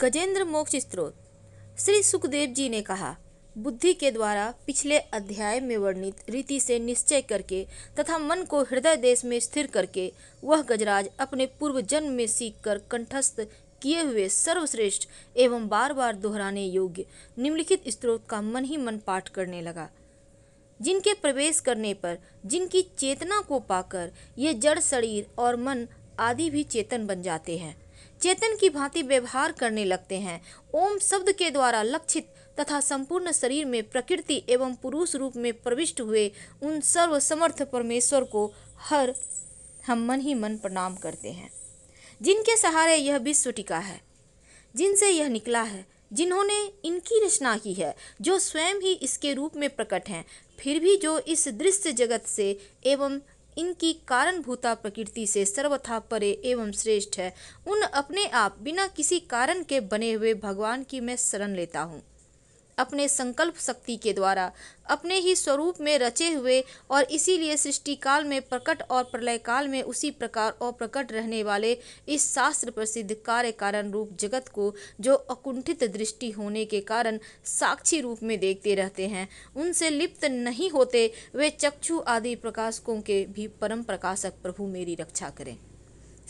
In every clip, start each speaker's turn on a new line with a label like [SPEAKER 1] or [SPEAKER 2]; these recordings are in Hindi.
[SPEAKER 1] गजेंद्र मोक्ष स्त्रोत श्री सुखदेव जी ने कहा बुद्धि के द्वारा पिछले अध्याय में वर्णित रीति से निश्चय करके तथा मन को हृदय देश में स्थिर करके वह गजराज अपने पूर्व जन्म में सीखकर कंठस्थ किए हुए सर्वश्रेष्ठ एवं बार बार दोहराने योग्य निम्नलिखित स्त्रोत का मन ही मन पाठ करने लगा जिनके प्रवेश करने पर जिनकी चेतना को पाकर ये जड़ शरीर और मन आदि भी चेतन बन जाते हैं चेतन की भांति व्यवहार करने लगते हैं ओम शब्द के द्वारा लक्षित तथा संपूर्ण शरीर में प्रकृति एवं पुरुष रूप में प्रविष्ट हुए उन सर्व समर्थ परमेश्वर को हर हम मन ही मन प्रणाम करते हैं जिनके सहारे यह विश्व टिका है जिनसे यह निकला है जिन्होंने इनकी रचना की है जो स्वयं ही इसके रूप में प्रकट हैं फिर भी जो इस दृश्य जगत से एवं इनकी कारणभूता प्रकृति से सर्वथा परे एवं श्रेष्ठ है उन अपने आप बिना किसी कारण के बने हुए भगवान की मैं शरण लेता हूँ अपने संकल्प शक्ति के द्वारा अपने ही स्वरूप में रचे हुए और इसीलिए सृष्टिकाल में प्रकट और प्रलय काल में उसी प्रकार और प्रकट रहने वाले इस शास्त्र प्रसिद्ध कार्य कारण रूप जगत को जो अकुंठित दृष्टि होने के कारण साक्षी रूप में देखते रहते हैं उनसे लिप्त नहीं होते वे चक्षु आदि प्रकाशकों के भी परम प्रकाशक प्रभु मेरी रक्षा करें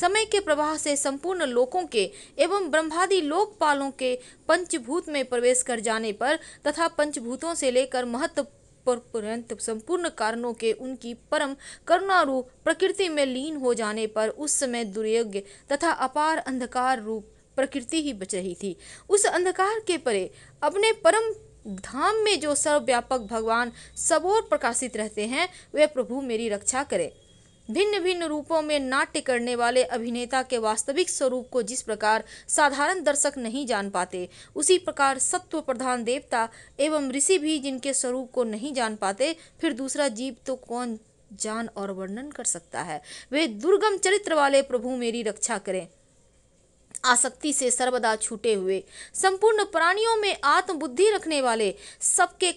[SPEAKER 1] समय के प्रवाह से संपूर्ण लोकों के एवं ब्रह्मादि लोकपालों के पंचभूत में प्रवेश कर जाने पर तथा पंचभूतों से लेकर महत्व पर्यंत संपूर्ण कारणों के उनकी परम करुणारूप प्रकृति में लीन हो जाने पर उस समय दुर्योग्य तथा अपार अंधकार रूप प्रकृति ही बच रही थी उस अंधकार के परे अपने परम धाम में जो सर्वव्यापक भगवान सबोर प्रकाशित रहते हैं वे प्रभु मेरी रक्षा करें भिन्न भिन्न रूपों में नाट्य करने वाले अभिनेता के वास्तविक स्वरूप को जिस प्रकार साधारण दर्शक नहीं जान पाते उसी प्रकार सत्व प्रधान देवता एवं ऋषि भी जिनके स्वरूप को नहीं जान पाते फिर दूसरा जीव तो कौन जान और वर्णन कर सकता है वे दुर्गम चरित्र वाले प्रभु मेरी रक्षा करें आसक्ति से सर्वदा छूटे हुए संपूर्ण प्राणियों में आत्मबुद्धि रखने वाले सबके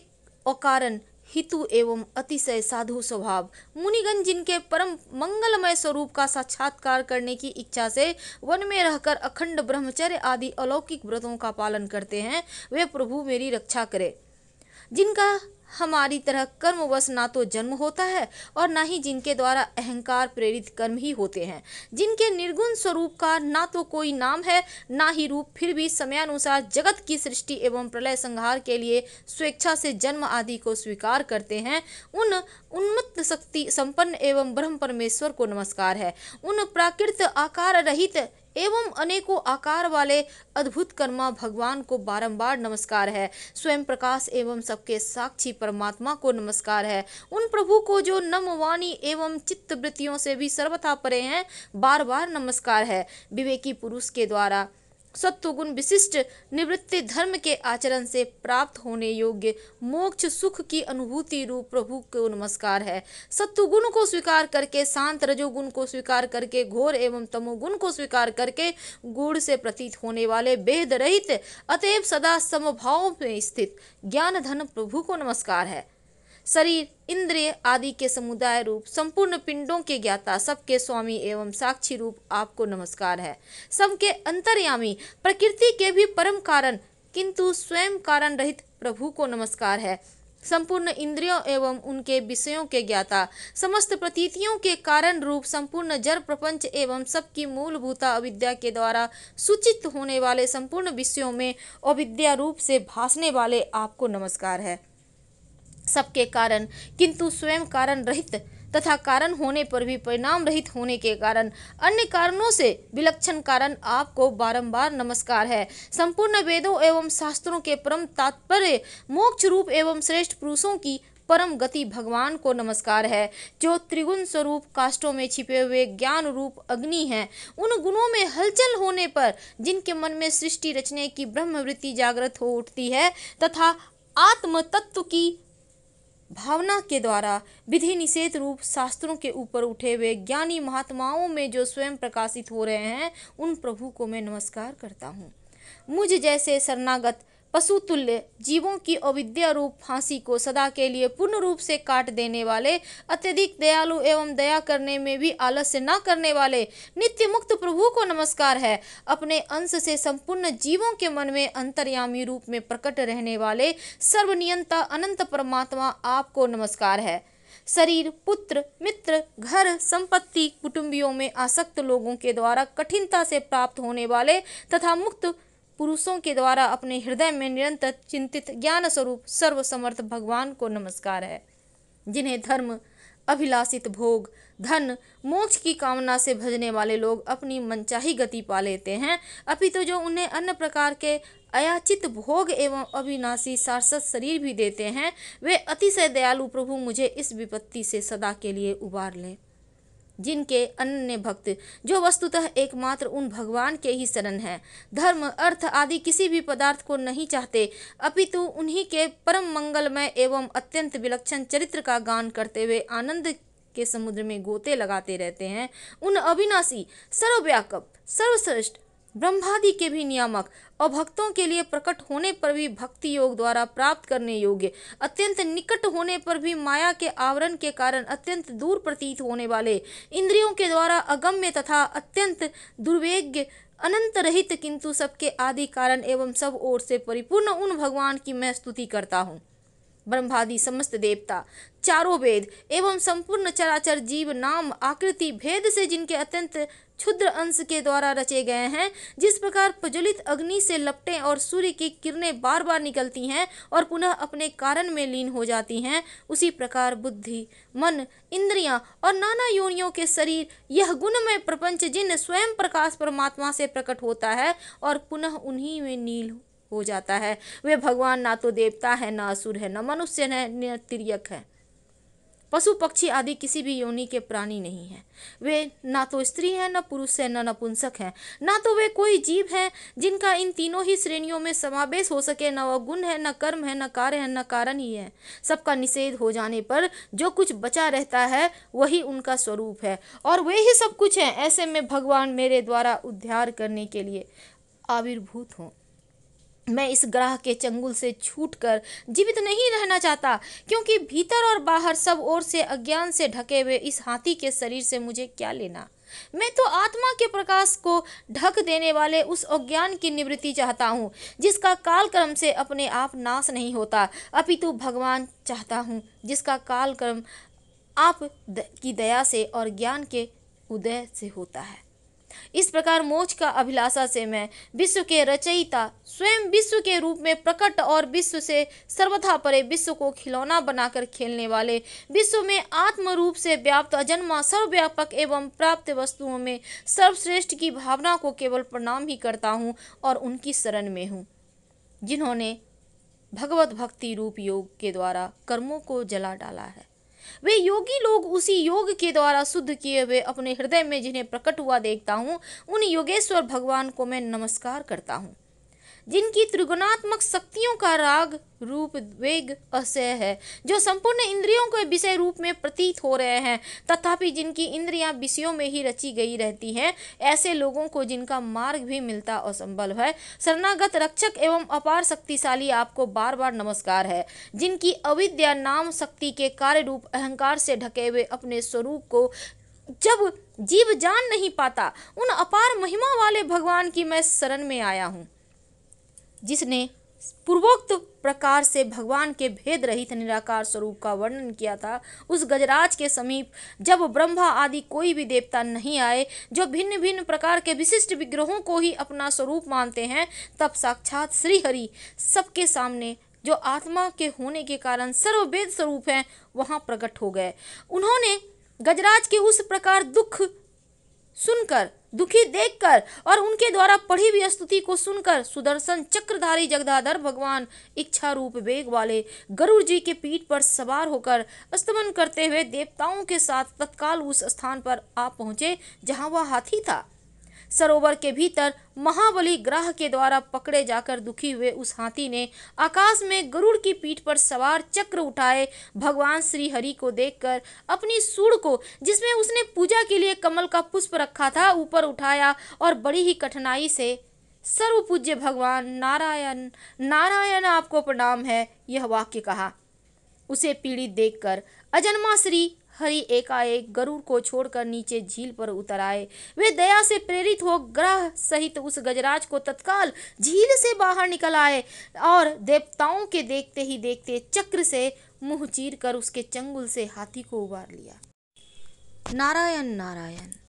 [SPEAKER 1] अकारण हितु एवं अतिशय साधु स्वभाव मुनिगण जिनके परम मंगलमय स्वरूप का साक्षात्कार करने की इच्छा से वन में रहकर अखंड ब्रह्मचर्य आदि अलौकिक व्रतों का पालन करते हैं वे प्रभु मेरी रक्षा करें जिनका हमारी तरह कर्मवश ना तो जन्म होता है और ना ही जिनके द्वारा अहंकार प्रेरित कर्म ही होते हैं जिनके निर्गुण स्वरूप का ना तो कोई नाम है ना ही रूप फिर भी समयानुसार जगत की सृष्टि एवं प्रलय संहार के लिए स्वेच्छा से जन्म आदि को स्वीकार करते हैं उन उन्मत्त शक्ति संपन्न एवं ब्रह्म परमेश्वर को नमस्कार है उन प्राकृत आकार रहित एवं अनेकों आकार वाले अद्भुत कर्मा भगवान को बारंबार नमस्कार है स्वयं प्रकाश एवं सबके साक्षी परमात्मा को नमस्कार है उन प्रभु को जो नम वाणी एवं चित्त वृत्तियों से भी सर्वथा परे हैं बार बार नमस्कार है विवेकी पुरुष के द्वारा सत्वगुण विशिष्ट निवृत्ति धर्म के आचरण से प्राप्त होने योग्य मोक्ष सुख की अनुभूति रूप प्रभु को नमस्कार है सत्वगुण को स्वीकार करके शांत रजोगुण को स्वीकार करके घोर एवं तमोगुण को स्वीकार करके गुण से प्रतीत होने वाले बेहद रहित अतएव सदा समभाव में स्थित ज्ञान धन प्रभु को नमस्कार है शरीर इंद्रिय आदि के समुदाय रूप संपूर्ण पिंडों के ज्ञाता सबके स्वामी एवं साक्षी रूप आपको नमस्कार है सबके अंतर्यामी प्रकृति के भी परम कारण किंतु स्वयं कारण रहित प्रभु को नमस्कार है संपूर्ण इंद्रियों एवं उनके विषयों के ज्ञाता समस्त प्रतीतियों के कारण रूप संपूर्ण जड़ प्रपंच एवं सबकी मूलभूता अविद्या के द्वारा सूचित होने वाले संपूर्ण विषयों में अविद्या रूप से भासने वाले आपको नमस्कार है सबके कारण किंतु स्वयं कारण रहित तथा कारण होने पर भी परिणाम रहित होने के कारण अन्य कारणों से विलक्षण कारण आपको बारंबार नमस्कार है संपूर्ण वेदों एवं शास्त्रों के परम तात्पर्य मोक्ष रूप एवं श्रेष्ठ पुरुषों की परम गति भगवान को नमस्कार है जो त्रिगुण स्वरूप काष्टों में छिपे हुए ज्ञान रूप अग्नि हैं उन गुणों में हलचल होने पर जिनके मन में सृष्टि रचने की ब्रह्मवृत्ति जागृत हो उठती है तथा आत्म तत्व की भावना के द्वारा विधि निषेध रूप शास्त्रों के ऊपर उठे हुए ज्ञानी महात्माओं में जो स्वयं प्रकाशित हो रहे हैं उन प्रभु को मैं नमस्कार करता हूँ मुझ जैसे शरणागत पशुतुल्य जीवों की अविद्या रूप फांसी को सदा के लिए पूर्ण रूप से काट देने वाले अत्यधिक दयालु एवं दया करने में भी आलस्य न करने वाले नित्य मुक्त प्रभु को नमस्कार है अपने अंश से संपूर्ण जीवों के मन में अंतर्यामी रूप में प्रकट रहने वाले सर्वनियंता अनंत परमात्मा आपको नमस्कार है शरीर पुत्र मित्र घर संपत्ति कुटुंबियों में आसक्त लोगों के द्वारा कठिनता से प्राप्त होने वाले तथा मुक्त पुरुषों के द्वारा अपने हृदय में निरंतर चिंतित ज्ञान स्वरूप सर्वसमर्थ भगवान को नमस्कार है जिन्हें धर्म अभिलाषित भोग धन मोक्ष की कामना से भजने वाले लोग अपनी मनचाही गति पा लेते हैं अभी तो जो उन्हें अन्य प्रकार के अयाचित भोग एवं अविनाशी सारसत शरीर भी देते हैं वे अतिशय दयालु प्रभु मुझे इस विपत्ति से सदा के लिए उबार लें जिनके अन्य भक्त जो वस्तुतः एकमात्र उन भगवान के ही शरण है धर्म अर्थ आदि किसी भी पदार्थ को नहीं चाहते अपितु उन्हीं के परम मंगलमय एवं अत्यंत विलक्षण चरित्र का गान करते हुए आनंद के समुद्र में गोते लगाते रहते हैं उन अविनाशी सर्वव्यापक सर्वश्रेष्ठ ब्रह्मादि के भी नियामक और भक्तों के लिए प्रकट होने पर भी भक्ति योग द्वारा प्राप्त करने योग्य अत्यंत निकट होने पर भी माया के आवरण के कारण अत्यंत दूर प्रतीत होने वाले इंद्रियों के द्वारा अगम्य तथा अत्यंत दुर्वेग्य अनंत रहित किंतु सबके आदि कारण एवं सब ओर से परिपूर्ण उन भगवान की मैं स्तुति करता हूँ ब्रह्मादि समस्त देवता चारों वेद एवं संपूर्ण चराचर जीव नाम आकृति भेद से जिनके अत्यंत क्षुद्र अंश के द्वारा रचे गए हैं जिस प्रकार प्रज्वलित अग्नि से लपटे और सूर्य की किरणें बार बार निकलती हैं और पुनः अपने कारण में लीन हो जाती हैं उसी प्रकार बुद्धि मन इंद्रियां और नाना योनियों के शरीर यह गुण में प्रपंच जिन स्वयं प्रकाश परमात्मा से प्रकट होता है और पुनः उन्हीं में नील हो जाता है वे भगवान ना तो देवता है ना असुर है न मनुष्य है न तिरक है पशु पक्षी आदि किसी भी योनि के प्राणी नहीं हैं वे ना तो स्त्री हैं ना पुरुष हैं ना नपुंसक हैं ना तो वे कोई जीव हैं जिनका इन तीनों ही श्रेणियों में समावेश हो सके न वह गुण है न कर्म है न कार्य है न कारण ही है सबका निषेध हो जाने पर जो कुछ बचा रहता है वही उनका स्वरूप है और वे ही सब कुछ हैं ऐसे में भगवान मेरे द्वारा उद्धार करने के लिए आविर्भूत हों मैं इस ग्रह के चंगुल से छूटकर जीवित नहीं रहना चाहता क्योंकि भीतर और बाहर सब ओर से अज्ञान से ढके हुए इस हाथी के शरीर से मुझे क्या लेना मैं तो आत्मा के प्रकाश को ढक देने वाले उस अज्ञान की निवृत्ति चाहता हूँ जिसका कालक्रम से अपने आप नाश नहीं होता अपितु भगवान चाहता हूँ जिसका कालक्रम आप की दया से और ज्ञान के उदय से होता है इस प्रकार मोक्ष का अभिलाषा से मैं विश्व के रचयिता स्वयं विश्व के रूप में प्रकट और विश्व से सर्वथा परे विश्व को खिलौना बनाकर खेलने वाले विश्व में आत्म रूप से व्याप्त अजन्मा सर्वव्यापक एवं प्राप्त वस्तुओं में सर्वश्रेष्ठ की भावना को केवल प्रणाम ही करता हूँ और उनकी शरण में हूँ जिन्होंने भगवत भक्ति रूप योग के द्वारा कर्मों को जला डाला है वे योगी लोग उसी योग के द्वारा शुद्ध किए हुए अपने हृदय में जिन्हें प्रकट हुआ देखता हूँ उन योगेश्वर भगवान को मैं नमस्कार करता हूँ जिनकी त्रिगुणात्मक शक्तियों का राग रूप वेग असह है जो संपूर्ण इंद्रियों के विषय रूप में प्रतीत हो रहे हैं तथापि जिनकी इंद्रियां विषयों में ही रची गई रहती हैं ऐसे लोगों को जिनका मार्ग भी मिलता असंभव है शरणागत रक्षक एवं अपार शक्तिशाली आपको बार बार नमस्कार है जिनकी अविद्या नाम शक्ति के कार्य रूप अहंकार से ढके हुए अपने स्वरूप को जब जीव जान नहीं पाता उन अपार महिमा वाले भगवान की मैं शरण में आया हूँ जिसने पूर्वोक्त प्रकार से भगवान के भेद रहित निराकार स्वरूप का वर्णन किया था उस गजराज के समीप जब ब्रह्मा आदि कोई भी देवता नहीं आए जो भिन्न भिन्न प्रकार के विशिष्ट विग्रहों को ही अपना स्वरूप मानते हैं तब साक्षात श्रीहरि सबके सामने जो आत्मा के होने के कारण सर्ववेद स्वरूप हैं वहाँ प्रकट हो गए उन्होंने गजराज के उस प्रकार दुख सुनकर दुखी देखकर और उनके द्वारा पढ़ी हुई स्तुति को सुनकर सुदर्शन चक्रधारी जगदाधर भगवान इच्छा रूप वेग वाले गरुड़ जी के पीठ पर सवार होकर अस्तमन करते हुए देवताओं के साथ तत्काल उस स्थान पर आ पहुंचे जहां वह हाथी था सरोवर के भीतर महाबली ग्रह के द्वारा पकड़े जाकर दुखी हुए उस हाथी ने आकाश में गरुड़ की पीठ पर सवार चक्र उठाए भगवान श्री हरि को देखकर अपनी सूढ़ को जिसमें उसने पूजा के लिए कमल का पुष्प रखा था ऊपर उठाया और बड़ी ही कठिनाई से सर्व पूज्य भगवान नारायण नारायण आपको प्रणाम है यह वाक्य कहा उसे पीड़ित देखकर अजन्मा श्री हरि एकाएक गरुड़ को छोड़कर नीचे झील पर उतर आए वे दया से प्रेरित हो ग्रह सहित उस गजराज को तत्काल झील से बाहर निकल आए और देवताओं के देखते ही देखते चक्र से मुंह चीर कर उसके चंगुल से हाथी को उबार लिया नारायण नारायण